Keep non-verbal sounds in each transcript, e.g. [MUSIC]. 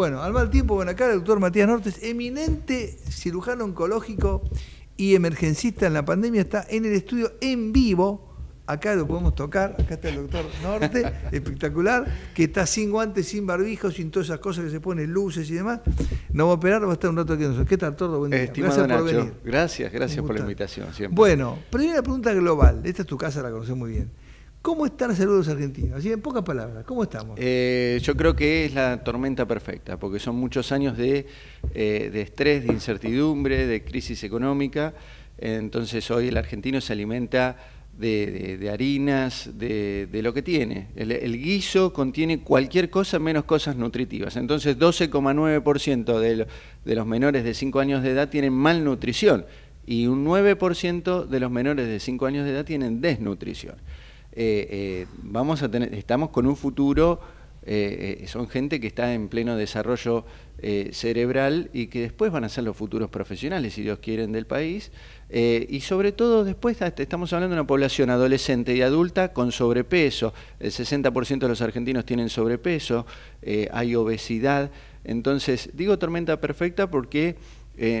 Bueno, al mal tiempo, bueno, acá el doctor Matías Norte, eminente cirujano oncológico y emergencista en la pandemia, está en el estudio en vivo. Acá lo podemos tocar, acá está el doctor Norte, [LAUGHS] espectacular, que está sin guantes, sin barbijo, sin todas esas cosas que se ponen, luces y demás. No va a operar, va a estar un rato aquí nosotros. ¿Qué tal, Tordo? Buen día. Estimado gracias Nacho, por venir. Gracias, gracias por la invitación. Siempre. Bueno, primera pregunta global. Esta es tu casa, la conocés muy bien. ¿Cómo están saludos argentinos? Así en pocas palabras, ¿cómo estamos? Eh, yo creo que es la tormenta perfecta, porque son muchos años eh, de, estrés, de incertidumbre, de crisis económica. Entonces hoy el argentino se alimenta de, harinas, de, lo que tiene. El, guiso contiene cualquier cosa menos cosas nutritivas. Entonces 12,9% de, de los menores de 5 años de edad tienen malnutrición y un 9% de los menores de 5 años de edad tienen desnutrición. Eh, eh, vamos a tener, estamos con un futuro, eh, son gente que está en pleno desarrollo cerebral y que después van a ser los futuros profesionales, si Dios quieren, del país. y sobre todo después estamos hablando de una población adolescente y adulta con sobrepeso. El 60% de los argentinos tienen sobrepeso, hay obesidad. Entonces, digo tormenta perfecta porque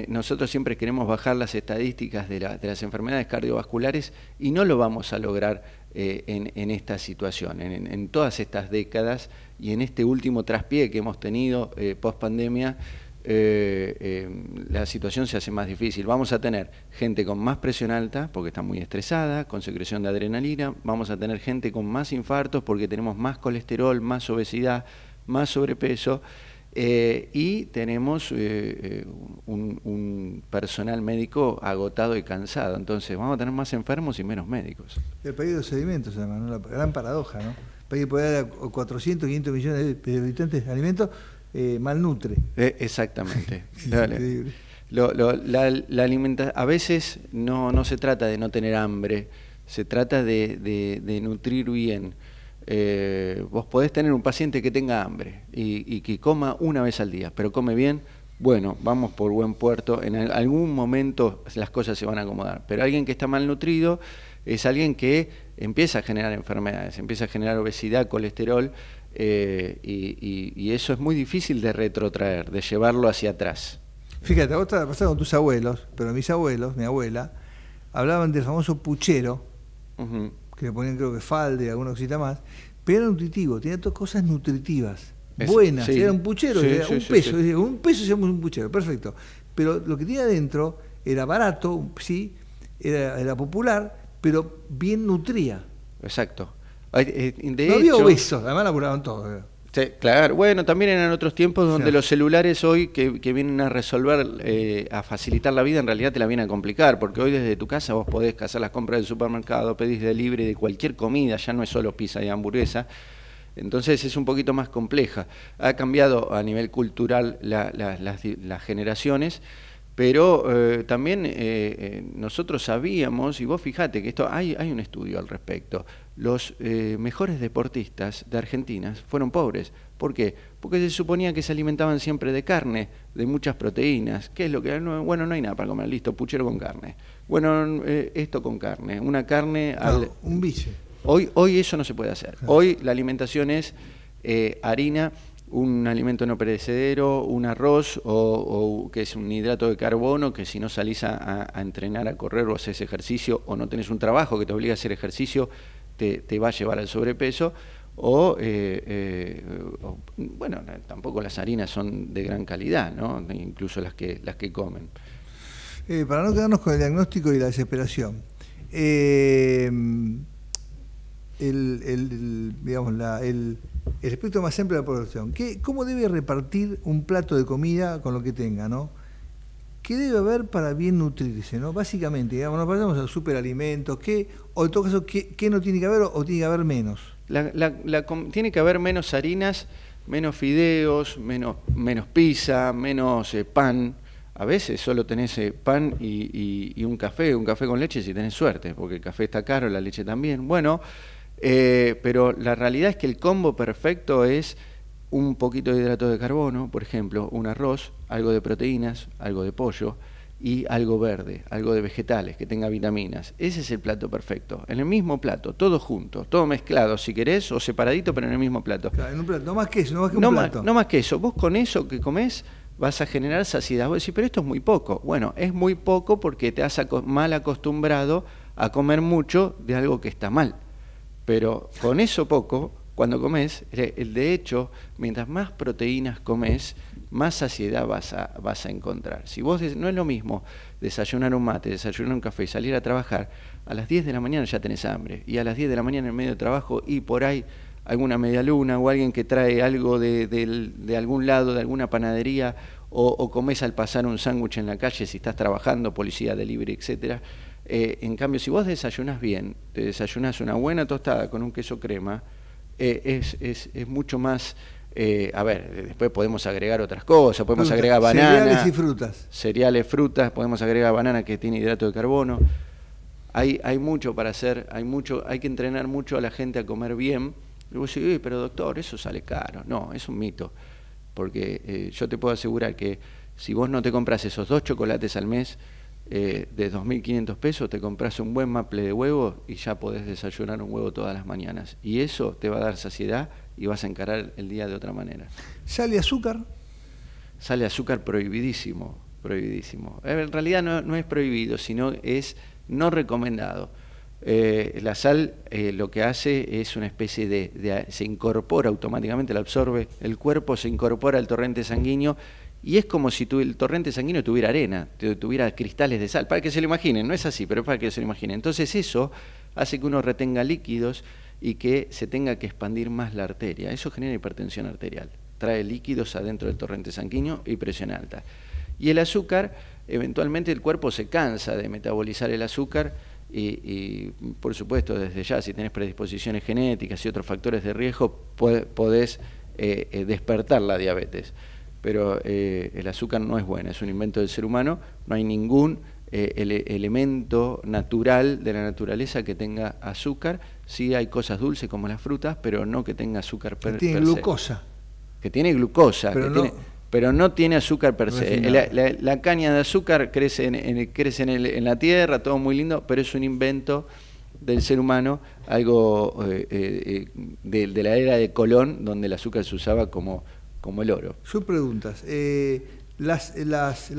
nosotros siempre queremos bajar las estadísticas de, las enfermedades cardiovasculares y no lo vamos a lograr eh, en, esta situación, en, todas estas décadas y en este último traspié que hemos tenido eh, post pandemia, eh, la situación se hace más difícil. Vamos a tener gente con más presión alta porque está muy estresada, con secreción de adrenalina, vamos a tener gente con más infartos porque tenemos más colesterol, más obesidad, más sobrepeso. Eh, y tenemos eh, eh, un, personal médico agotado y cansado. Entonces vamos a tener más enfermos y menos médicos. El pedido de sedimentos, hermano, la gran paradoja, ¿no? El país puede dar 400, 500 millones de habitantes de alimentos, malnutre. exactamente. [LAUGHS] la, la alimenta a veces no, no se trata de no tener hambre, se trata de nutrir bien. Eh, vos podés tener un paciente que tenga hambre y, que coma una vez al día, pero come bien, bueno, vamos por buen puerto, en algún momento las cosas se van a acomodar, pero alguien que está malnutrido es alguien que empieza a generar enfermedades, empieza a generar obesidad, colesterol, eh, y, eso es muy difícil de retrotraer, de llevarlo hacia atrás. Fíjate, vos estás pasando con tus abuelos, pero mis abuelos, mi abuela, hablaban del famoso puchero, que le ponían creo que falde alguna cosita más, pero era nutritivo, tenía todas cosas nutritivas, buenas, era un puchero, un peso, un peso un puchero, perfecto. Pero lo que tenía adentro era barato, sí, era, popular, pero bien nutría. Exacto. Eh, eh, no había obesos, además laburaban todos. Eh claro, bueno, también eran otros tiempos donde los celulares hoy que, vienen a resolver, eh, a facilitar la vida, en realidad te la vienen a complicar, porque hoy desde tu casa vos podés hacer las compras del supermercado, pedís delivery de cualquier comida, ya no es solo pizza y hamburguesa, entonces es un poquito más compleja. Ha cambiado a nivel cultural las, generaciones, pero eh, también eh, nosotros sabíamos, y vos fijate que esto hay, hay un estudio al respecto, los eh, mejores deportistas de Argentina fueron pobres. ¿Por qué? Porque se suponía que se alimentaban siempre de carne, de muchas proteínas. ¿Qué es lo que.? bueno, no hay nada para comer, listo, puchero con carne. Bueno, eh, esto con carne, una carne. al... Un biche. Hoy, hoy eso no se puede hacer. Hoy la alimentación es eh, harina, un alimento no perecedero, un arroz o, que es un hidrato de carbono que si no salís a, a entrenar, a correr o haces ejercicio o no tenés un trabajo que te obliga a hacer ejercicio, te, va a llevar al sobrepeso. O, eh, eh, bueno, tampoco las harinas son de gran calidad, ¿no? incluso las que, las que comen. Eh, para no quedarnos con el diagnóstico y la desesperación, el, aspecto más simple de la población, ¿cómo debe repartir un plato de comida con lo que tenga? ¿no? ¿Qué debe haber para bien nutrirse, ¿no? Básicamente, digamos, nos pasamos a superalimentos, ¿qué, o en todo caso, qué, no tiene que haber o, tiene que haber menos? tiene que haber menos harinas, menos fideos, menos, menos pizza, menos eh, pan. A veces solo tenés eh, pan y, un café, un café con leche si tenés suerte, porque el café está caro, la leche también. Bueno, eh, pero la realidad es que el combo perfecto es un poquito de hidrato de carbono, por ejemplo, un arroz, algo de proteínas, algo de pollo y algo verde, algo de vegetales que tenga vitaminas. Ese es el plato perfecto. En el mismo plato, todo junto, todo mezclado, si querés, o separadito, pero en el mismo plato. No más que eso, no más que un plato. no más que eso. Vos con eso que comés vas a generar saciedad. Vos decís, pero esto es muy poco. Bueno, es muy poco porque te has mal acostumbrado a comer mucho de algo que está mal. Pero con eso poco cuando comes. Eh, de hecho, mientras más proteínas comes, más saciedad vas a, vas a encontrar. Si vos no es lo mismo desayunar un mate, desayunar un café y salir a trabajar, a las 10 de la mañana ya tenés hambre. Y a las 10 de la mañana en medio de trabajo y por ahí alguna media luna o alguien que trae algo de, de algún lado, de alguna panadería, o, comés comes al pasar un sándwich en la calle si estás trabajando, policía, delivery, etcétera. Eh, en cambio, si vos desayunás bien, te desayunás una buena tostada con un queso crema, eh, es, mucho más... Eh, a ver, después podemos agregar otras cosas, podemos agregar bananas Cereales y frutas. Cereales, frutas, podemos agregar banana que tiene hidrato de carbono. Hay, hay mucho para hacer, hay, mucho, hay que entrenar mucho a la gente a comer bien. Y vos decís, pero doctor, eso sale caro. No, es un mito. Porque eh, yo te puedo asegurar que si vos no te compras esos dos chocolates al mes, eh, de 2.500 pesos te compras un buen maple de huevo y ya podés desayunar un huevo todas las mañanas. Y eso te va a dar saciedad y vas a encarar el día de otra manera. ¿Sale azúcar? Sale azúcar prohibidísimo, prohibidísimo. Eh, en realidad no, es prohibido, sino es no recomendado. Eh, la sal lo que hace es una especie de, se incorpora automáticamente, la absorbe el cuerpo, se incorpora al torrente sanguíneo y es como si el torrente sanguíneo tuviera arena, tuviera cristales de sal, para que se lo imaginen, no es así, pero para que se lo imaginen. Entonces eso hace que uno retenga líquidos y que se tenga que expandir más la arteria. Eso genera hipertensión arterial, trae líquidos adentro del torrente sanguíneo y presión alta. Y el azúcar, eventualmente el cuerpo se cansa de metabolizar el azúcar y, por supuesto desde ya si tenés predisposiciones genéticas y otros factores de riesgo, podés eh, eh, despertar la diabetes pero eh, el azúcar no es buena, es un invento del ser humano, no hay ningún eh, elemento natural de la naturaleza que tenga azúcar, sí hay cosas dulces como las frutas, pero no que tenga azúcar per, que tiene glucosa. Que tiene glucosa, pero no... tiene azúcar per se. La, caña de azúcar crece, en, crece en, la tierra, todo muy lindo, pero es un invento del ser humano, algo eh, de, la era de Colón, donde el azúcar se usaba como como el oro. Sus preguntas, eh, las,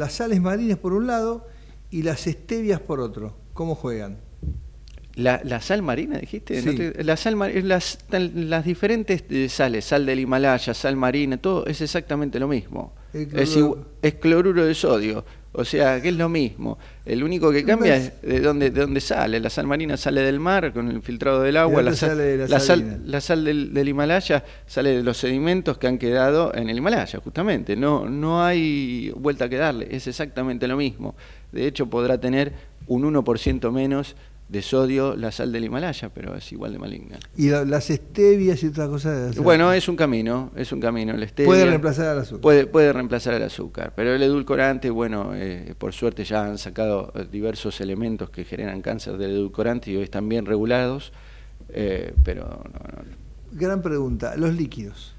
sales marinas por un lado y las stevias por otro, ¿cómo juegan? La, sal marina, dijiste. la sal, las, las, diferentes eh, sales, sal del Himalaya, sal marina, todo es exactamente lo mismo. es cloruro de sodio o sea, que es lo mismo. El único que cambia es de dónde, sale. La sal marina sale del mar con el filtrado del agua. La sal, sal, la sal, del, Himalaya sale de los sedimentos que han quedado en el Himalaya, justamente. No, no hay vuelta que darle. Es exactamente lo mismo. De hecho, podrá tener un 1% menos de sodio la sal del Himalaya, pero es igual de maligna. ¿Y las stevias y otras cosas? Bueno, es un camino, es un camino. puede reemplazar al azúcar. Puede, reemplazar al azúcar, pero el edulcorante, bueno, eh, por suerte ya han sacado eh, diversos elementos que generan cáncer del edulcorante y hoy están bien regulados, eh, pero no, Gran pregunta, los líquidos.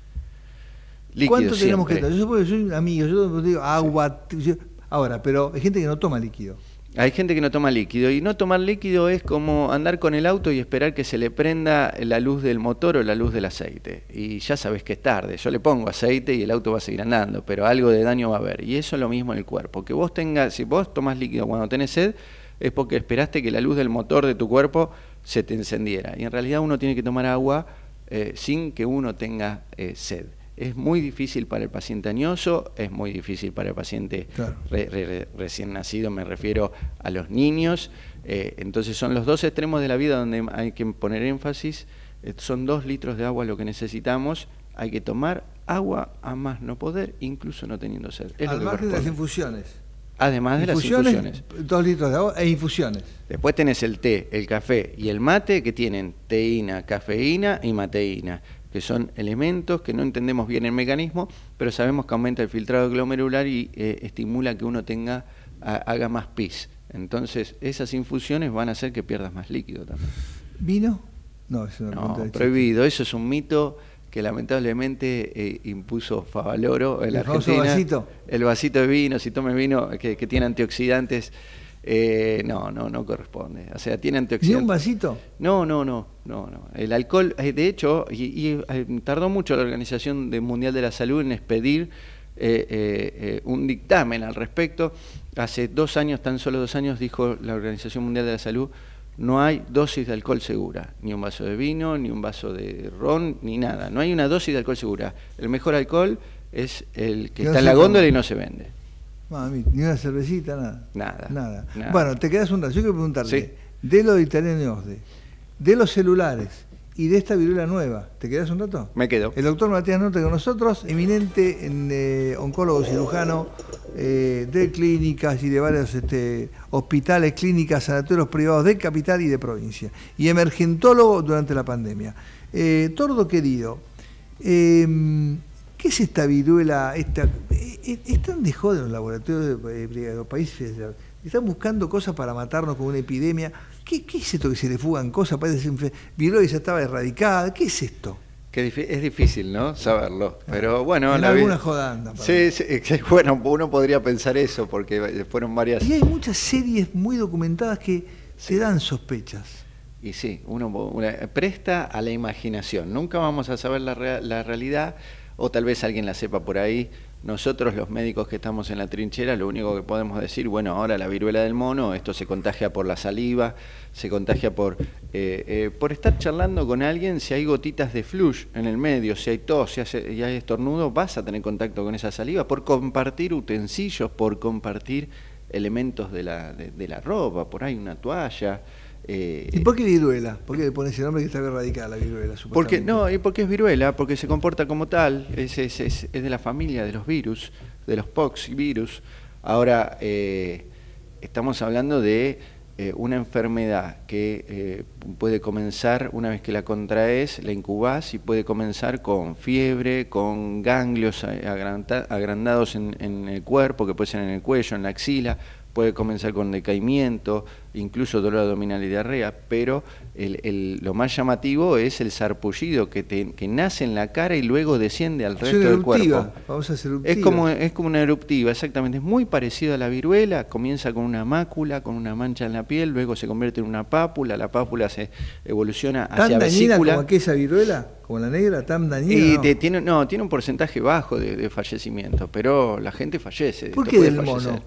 ¿Cuántos tenemos que Yo soy amigo, yo digo agua. ahora, pero hay gente que no toma líquido. Hay gente que no toma líquido y no tomar líquido es como andar con el auto y esperar que se le prenda la luz del motor o la luz del aceite. Y ya sabes que es tarde, yo le pongo aceite y el auto va a seguir andando, pero algo de daño va a haber. Y eso es lo mismo en el cuerpo. Que vos tengas, si vos tomás líquido cuando tenés sed, es porque esperaste que la luz del motor de tu cuerpo se te encendiera. Y en realidad uno tiene que tomar agua eh, sin que uno tenga eh, sed es muy difícil para el paciente añoso, es muy difícil para el paciente recién nacido, me refiero a los niños. Eh, entonces son los dos extremos de la vida donde hay que poner énfasis. Eh, son dos litros de agua lo que necesitamos. Hay que tomar agua a más no poder, incluso no teniendo sed. Además de las infusiones. Además de las infusiones. Dos litros de agua e infusiones. Después tenés el té, el café y el mate que tienen teína, cafeína y mateína que son elementos que no entendemos bien el mecanismo, pero sabemos que aumenta el filtrado glomerular y eh, estimula que uno tenga, haga más pis. Entonces, esas infusiones van a hacer que pierdas más líquido también. ¿Vino? No, es no, prohibido. Eso es un mito que lamentablemente eh, impuso Favaloro en la Argentina. Vasito? El vasito de vino, si tomes vino que, que tiene antioxidantes eh, no, no, no corresponde. O sea, tiene antioxidantes. ¿Ni un vasito? No, no, no, no, no. El alcohol, eh, de hecho, y, eh, tardó mucho la Organización Mundial de la Salud en expedir un dictamen al respecto. Hace dos años, tan solo dos años, dijo la Organización Mundial de la Salud, no hay dosis de alcohol segura, ni un vaso de vino, ni un vaso de ron, ni nada. No hay una dosis de alcohol segura. El mejor alcohol es el que está en la góndola y no se vende. Mami, ni una cervecita, nada. Nada. Nada. Bueno, te quedas un rato. Yo quiero preguntarte, de los italianos, de, de los celulares y de esta viruela nueva, ¿te quedas un rato? Me quedo. El doctor Matías Norte con nosotros, eminente eh, oncólogo cirujano eh, de clínicas y de varios este, hospitales, clínicas, sanatorios privados de capital y de provincia. Y emergentólogo durante la pandemia. Eh, Tordo querido, em, ¿Qué es esta viruela? Eh, eh, están de joder los laboratorios de, eh, los países. Están buscando cosas para matarnos con una epidemia. ¿Qué, es esto que se le fugan cosas? Parece que viruela ya estaba erradicada. ¿Qué es esto? Que es difícil, ¿no? Saberlo. Ah. Pero bueno, en alguna jodanda. Sí, [LAUGHS] sí, bueno, uno podría pensar eso porque fueron varias. Y hay muchas series muy documentadas que se dan sospechas. Y sí, uno, presta a la imaginación. Nunca vamos a saber la realidad o tal vez alguien la sepa por ahí. Nosotros los médicos que estamos en la trinchera, lo único que podemos decir, bueno, ahora la viruela del mono, esto se contagia por la saliva, se contagia por, eh, eh, por estar charlando con alguien, si hay gotitas de flush en el medio, si hay tos, si hay, estornudo, vas a tener contacto con esa saliva, por compartir utensilios, por compartir elementos de la, de, de la ropa, por ahí una toalla. Eh, ¿Y por qué viruela? ¿Por qué le pones ese nombre que está erradicada la viruela? Porque, no, y porque es viruela, porque se comporta como tal, es, de la familia de los virus, de los pox virus. Ahora, eh, estamos hablando de eh, una enfermedad que puede comenzar, una vez que la contraes, la incubás y puede comenzar con fiebre, con ganglios agrandados en, en el cuerpo, que puede ser en el cuello, en la axila, puede comenzar con decaimiento, incluso dolor abdominal y diarrea, pero lo más llamativo es el sarpullido que, nace en la cara y luego desciende al resto del cuerpo. Vamos a hacer es como, es como una eruptiva, exactamente. Es muy parecido a la viruela, comienza con una mácula, con una mancha en la piel, luego se convierte en una pápula, la pápula se evoluciona hacia ¿Tan dañina como aquella viruela? ¿Como la negra? ¿Tan dañina? Y no? Tiene, no, tiene un porcentaje bajo de, fallecimiento, pero la gente fallece. ¿Por qué del mono?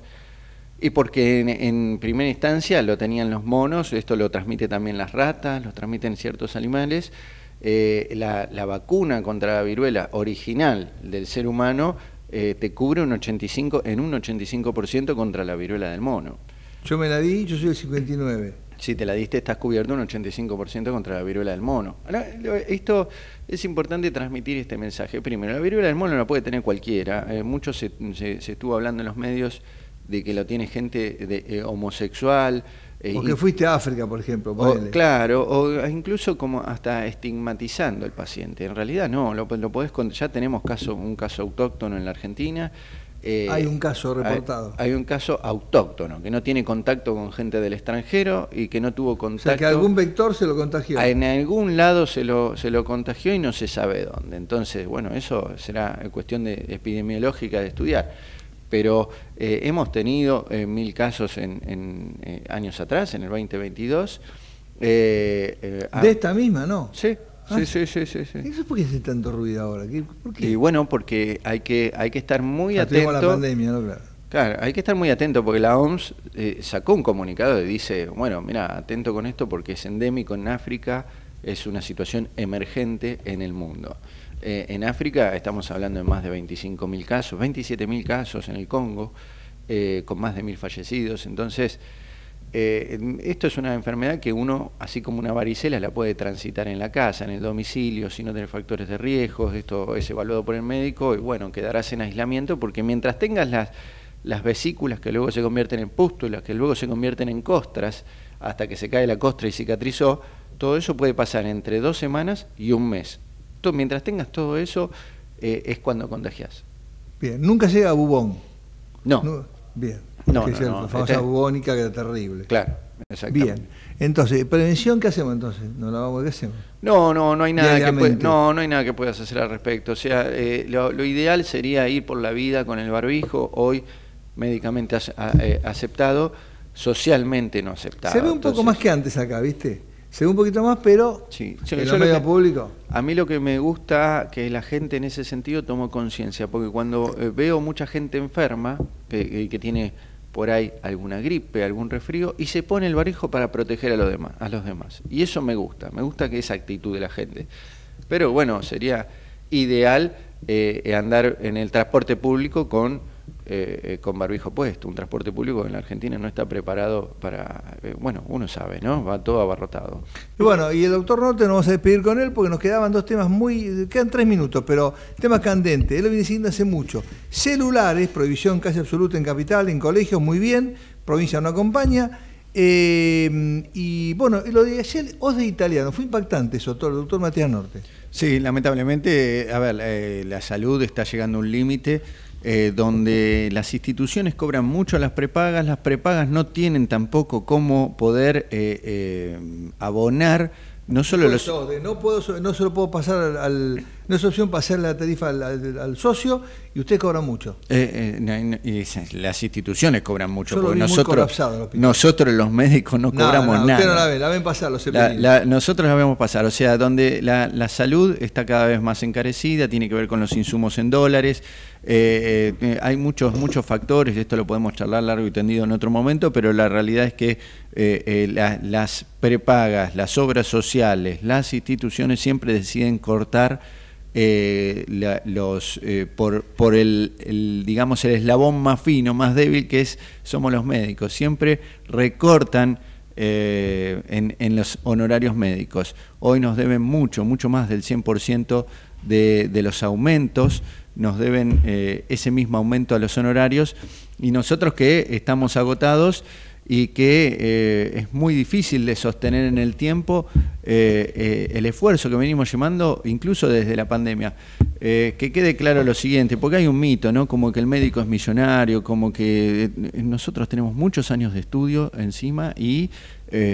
Y porque en, primera instancia lo tenían los monos, esto lo transmite también las ratas, lo transmiten ciertos animales. Eh, la, vacuna contra la viruela original del ser humano eh, te cubre un 85, en un 85% contra la viruela del mono. Yo me la di, yo soy el 59. Si te la diste, estás cubierto un 85% contra la viruela del mono. esto es importante transmitir este mensaje. Primero, la viruela del mono la puede tener cualquiera. Eh, mucho se estuvo hablando en los medios de que lo tiene gente de, eh, homosexual. Eh, que fuiste a África, por ejemplo. claro, o incluso como hasta estigmatizando al paciente. En realidad no, lo, lo podés, ya tenemos caso, un caso autóctono en la Argentina. Eh, hay un caso reportado. Hay, un caso autóctono, que no tiene contacto con gente del extranjero y que no tuvo contacto. O sea, que algún vector se lo contagió. En algún lado se lo, se lo contagió y no se sabe dónde. Entonces, bueno, eso será cuestión de epidemiológica de estudiar pero eh, hemos tenido eh, mil casos en, eh, años atrás, en el 2022. de esta misma, ¿no? Sí. Ah. sí, sí, sí, sí, por qué hace tanto ruido ahora? Y bueno, porque hay que, hay que estar muy atento. la pandemia, ¿no? Claro. Claro, hay que estar muy atento porque la OMS sacó un comunicado y dice, bueno, mira, atento con esto porque es endémico en África, es una situación emergente en el mundo. Eh, en África estamos hablando de más de 25.000 casos, 27.000 casos en el Congo, eh, con más de 1.000 fallecidos. Entonces, eh, esto es una enfermedad que uno, así como una varicela, la puede transitar en la casa, en el domicilio, si no tiene factores de riesgo. Esto es evaluado por el médico y bueno, quedarás en aislamiento porque mientras tengas las, las vesículas que luego se convierten en pústulas, que luego se convierten en costras, hasta que se cae la costra y cicatrizó, todo eso puede pasar entre dos semanas y un mes mientras tengas todo eso, eh, es cuando contagias. Bien, nunca llega bubón. No. bien. No, este la famosa bubónica que era terrible. Claro, Exacto. Bien. Entonces, prevención, ¿qué hacemos entonces? ¿No la vamos, a No, no, no hay nada que no, no hay nada que puedas hacer al respecto. O sea, eh, lo, ideal sería ir por la vida con el barbijo, hoy médicamente eh, aceptado, socialmente no aceptado. Se ve un poco más que antes acá, ¿viste? Según un poquito más, pero sí. en A mí lo que me gusta que la gente en ese sentido tome conciencia, porque cuando eh, veo mucha gente enferma, que, eh, que tiene por ahí alguna gripe, algún resfrío, y se pone el barijo para proteger a los, demás, a los demás. Y eso me gusta, me gusta que esa actitud de la gente. Pero bueno, sería ideal eh, andar en el transporte público con eh, eh, con barbijo puesto. Un transporte público en la Argentina no está preparado para. Eh, bueno, uno sabe, ¿no? Va todo abarrotado. bueno, y el doctor Norte nos vamos a despedir con él porque nos quedaban dos temas muy. Quedan tres minutos, pero temas candentes. Él lo viene diciendo hace mucho. Celulares, prohibición casi absoluta en capital, en colegios, muy bien. Provincia no acompaña. y bueno, lo de ayer, os de italiano, fue impactante eso, doctor Matías Norte. Sí, lamentablemente, a ver, la salud está llegando a un límite eh, donde las instituciones cobran mucho a las prepagas, las prepagas no tienen tampoco cómo poder eh, eh, abonar no solo los... no, puedo, no se puedo pasar al, no es opción pasar la tarifa al, socio y usted cobra mucho. Eh, eh, las instituciones cobran mucho, nosotros, los nosotros los médicos no cobramos nada. no la pasar Nosotros la vemos pasar, o sea, donde la, salud está cada vez más encarecida, tiene que ver con los insumos en dólares, eh, hay muchos, muchos factores, esto lo podemos charlar largo y tendido en otro momento, pero la realidad es que las prepagas, las obras sociales, las instituciones siempre deciden cortar eh, los, eh, por, el, digamos, el eslabón más fino, más débil, que es somos los médicos. Siempre recortan eh, en, los honorarios médicos. Hoy nos deben mucho, mucho más del 100% de, de los aumentos, nos deben ese mismo aumento a los honorarios y nosotros que estamos agotados, y que eh, es muy difícil de sostener en el tiempo eh, eh, el esfuerzo que venimos llamando incluso desde la pandemia. que quede claro lo siguiente, porque hay un mito, ¿no? Como que el médico es millonario, como que nosotros tenemos muchos años de estudio encima y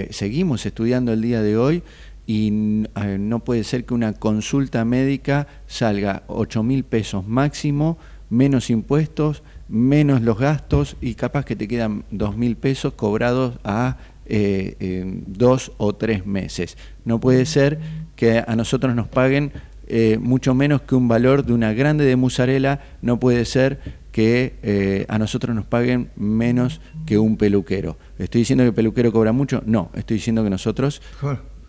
seguimos estudiando el día de hoy y no puede ser que una consulta médica salga 8 mil pesos máximo, menos impuestos, menos los gastos y capas que te quedan dos mil pesos cobrados a eh, dos o tres meses. No puede ser que a nosotros nos paguen eh, mucho menos que un valor de una grande de musarela, no puede ser que eh, a nosotros nos paguen menos que un peluquero. ¿Estoy diciendo que el peluquero cobra mucho? No, estoy diciendo que nosotros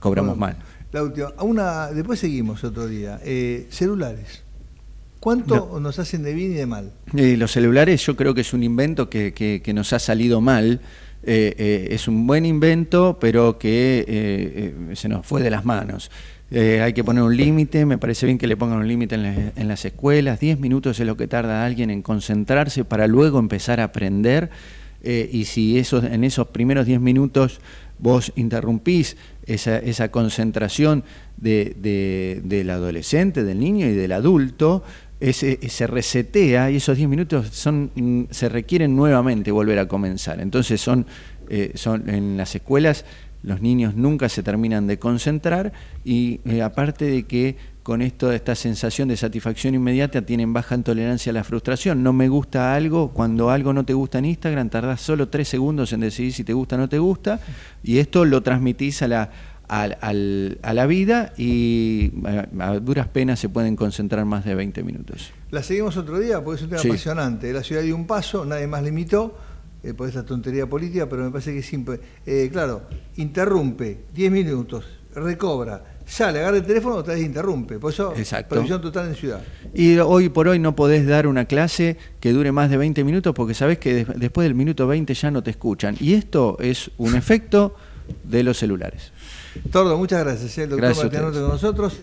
cobramos mal. La última, una, después seguimos otro día. Eh, celulares. ¿Cuánto nos hacen de bien y de mal? Eh, los celulares yo creo que es un invento que, nos ha salido mal. Eh, eh, es un buen invento, pero que se nos fue de las manos. hay que poner un límite, me parece bien que le pongan un límite en, las escuelas. Diez minutos es lo que tarda alguien en concentrarse para luego empezar a aprender. y si esos, en esos primeros diez minutos vos interrumpís esa, esa concentración del adolescente, del niño y del adulto, ese, se resetea y esos 10 minutos son, mm, se requieren nuevamente volver a comenzar. Entonces son, eh, son en las escuelas los niños nunca se terminan de concentrar y eh, aparte de que con esto esta sensación de satisfacción inmediata tienen baja intolerancia a la frustración. No me gusta algo, cuando algo no te gusta en Instagram, tardás solo tres segundos en decidir si te gusta o no te gusta, y esto lo transmitís a la, a, la vida y a, duras penas se pueden concentrar más de 20 minutos. La seguimos otro día porque es un tema apasionante. La ciudad dio un paso, nadie más limitó eh, por esa tontería política, pero me parece que es simple. Eh, claro, interrumpe 10 minutos, recobra, sale, agarra el teléfono, otra vez interrumpe. Por eso, previsión total en ciudad. Y hoy por hoy no podés dar una clase que dure más de 20 minutos porque sabés que después del minuto 20 ya no te escuchan. Y esto es un efecto de los celulares. Tordo, muchas gracias. Eh. El doctor gracias con nosotros.